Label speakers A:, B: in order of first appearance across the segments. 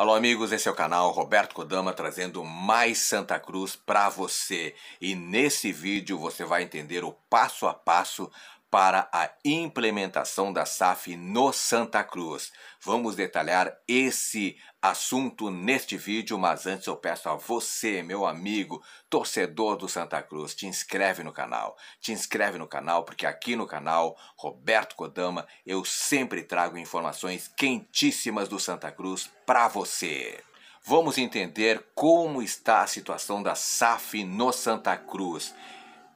A: Alô, amigos, esse é o canal Roberto Kodama trazendo mais Santa Cruz para você. E nesse vídeo você vai entender o passo a passo para a implementação da SAF no Santa Cruz. Vamos detalhar esse assunto neste vídeo, mas antes eu peço a você, meu amigo, torcedor do Santa Cruz, te inscreve no canal. Te inscreve no canal porque aqui no canal Roberto Kodama eu sempre trago informações quentíssimas do Santa Cruz para você. Vamos entender como está a situação da SAF no Santa Cruz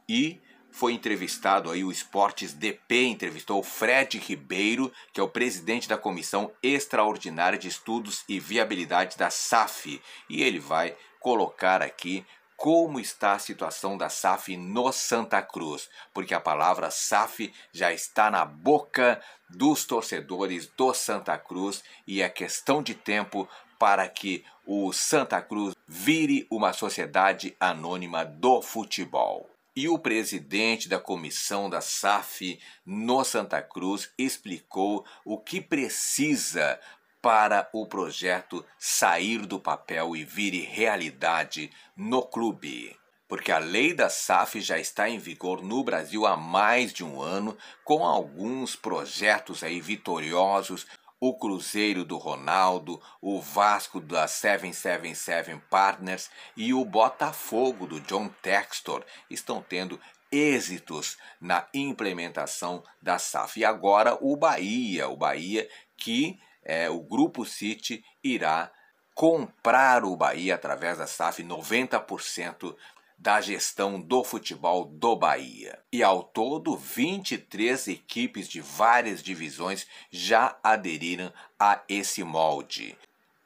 A: e foi entrevistado aí, o Esportes DP entrevistou o Fred Ribeiro, que é o presidente da Comissão Extraordinária de Estudos e Viabilidade da SAF. E ele vai colocar aqui como está a situação da SAF no Santa Cruz, porque a palavra SAF já está na boca dos torcedores do Santa Cruz e é questão de tempo para que o Santa Cruz vire uma sociedade anônima do futebol. E o presidente da comissão da SAF no Santa Cruz explicou o que precisa para o projeto sair do papel e vire realidade no clube. Porque a lei da SAF já está em vigor no Brasil há mais de um ano, com alguns projetos aí vitoriosos o Cruzeiro do Ronaldo, o Vasco da 777 Partners e o Botafogo do John Textor estão tendo êxitos na implementação da SAF. E agora o Bahia, o Bahia que é, o Grupo City irá comprar o Bahia através da SAF 90% da gestão do futebol do Bahia. E ao todo, 23 equipes de várias divisões já aderiram a esse molde.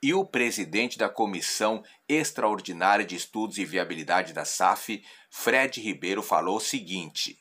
A: E o presidente da Comissão Extraordinária de Estudos e Viabilidade da SAF, Fred Ribeiro, falou o seguinte: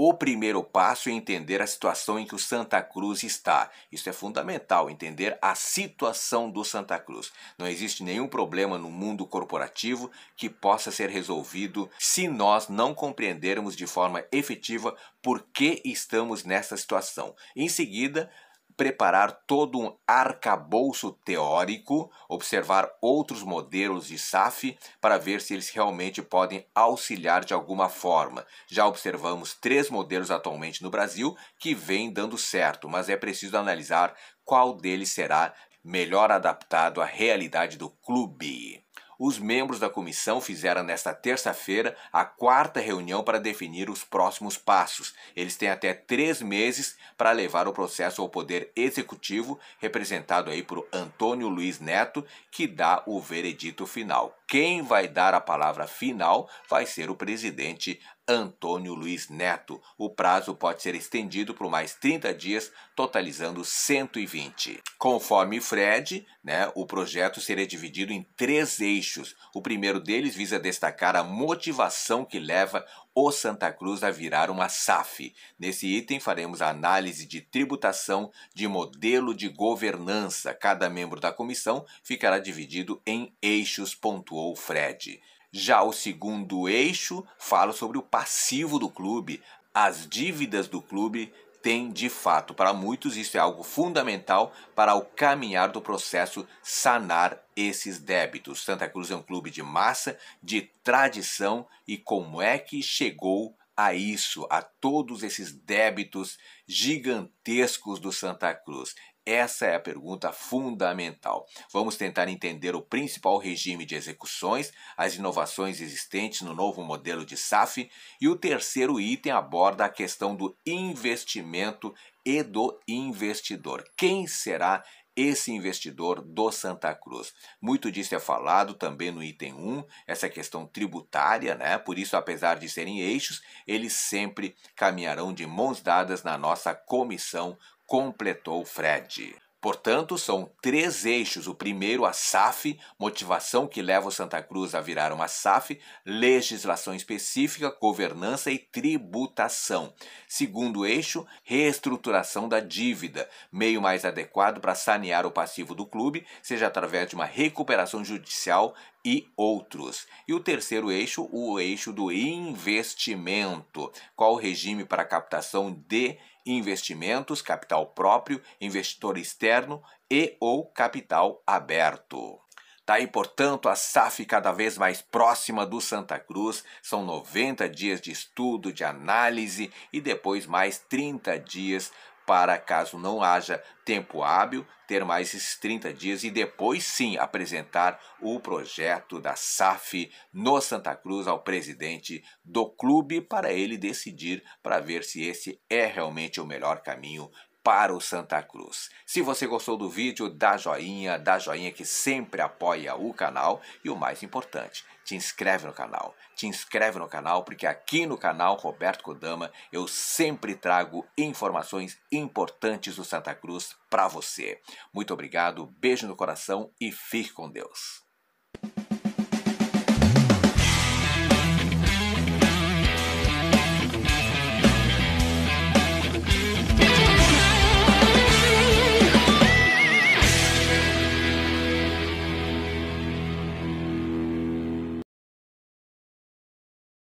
A: o primeiro passo é entender a situação em que o Santa Cruz está. Isso é fundamental, entender a situação do Santa Cruz. Não existe nenhum problema no mundo corporativo que possa ser resolvido se nós não compreendermos de forma efetiva por que estamos nessa situação. Em seguida, preparar todo um arcabouço teórico, observar outros modelos de SAF para ver se eles realmente podem auxiliar de alguma forma. Já observamos três modelos atualmente no Brasil que vêm dando certo, mas é preciso analisar qual deles será melhor adaptado à realidade do clube os membros da comissão fizeram nesta terça-feira a quarta reunião para definir os próximos passos. Eles têm até três meses para levar o processo ao Poder Executivo, representado aí por Antônio Luiz Neto, que dá o veredito final. Quem vai dar a palavra final vai ser o presidente Antônio Luiz Neto. O prazo pode ser estendido por mais 30 dias, totalizando 120. Conforme Fred, né, o projeto seria dividido em três eixos. O primeiro deles visa destacar a motivação que leva o Santa Cruz a virar uma SAF. Nesse item faremos a análise de tributação de modelo de governança. Cada membro da comissão ficará dividido em eixos, pontuou Fred. Já o segundo eixo fala sobre o passivo do clube, as dívidas do clube tem de fato. Para muitos, isso é algo fundamental para o caminhar do processo sanar esses débitos. Santa Cruz é um clube de massa, de tradição e como é que chegou a isso, a todos esses débitos gigantescos do Santa Cruz? Essa é a pergunta fundamental. Vamos tentar entender o principal regime de execuções, as inovações existentes no novo modelo de SAF e o terceiro item aborda a questão do investimento e do investidor. Quem será esse investidor do Santa Cruz. Muito disso é falado também no item 1, essa questão tributária, né? Por isso, apesar de serem eixos, eles sempre caminharão de mãos dadas na nossa comissão, completou Fred. Portanto, são três eixos. O primeiro, a SAF, motivação que leva o Santa Cruz a virar uma SAF, legislação específica, governança e tributação. Segundo eixo, reestruturação da dívida, meio mais adequado para sanear o passivo do clube, seja através de uma recuperação judicial e outros. E o terceiro eixo, o eixo do investimento. Qual o regime para captação de investimentos, capital próprio, investidor externo e ou capital aberto. Está aí, portanto, a SAF cada vez mais próxima do Santa Cruz. São 90 dias de estudo, de análise e depois mais 30 dias para, caso não haja tempo hábil, ter mais esses 30 dias e depois sim apresentar o projeto da SAF no Santa Cruz ao presidente do clube para ele decidir para ver se esse é realmente o melhor caminho para o Santa Cruz. Se você gostou do vídeo, dá joinha, dá joinha que sempre apoia o canal e o mais importante, te inscreve no canal. Te inscreve no canal porque aqui no canal Roberto Kodama eu sempre trago informações importantes do Santa Cruz para você. Muito obrigado, beijo no coração e fique com Deus.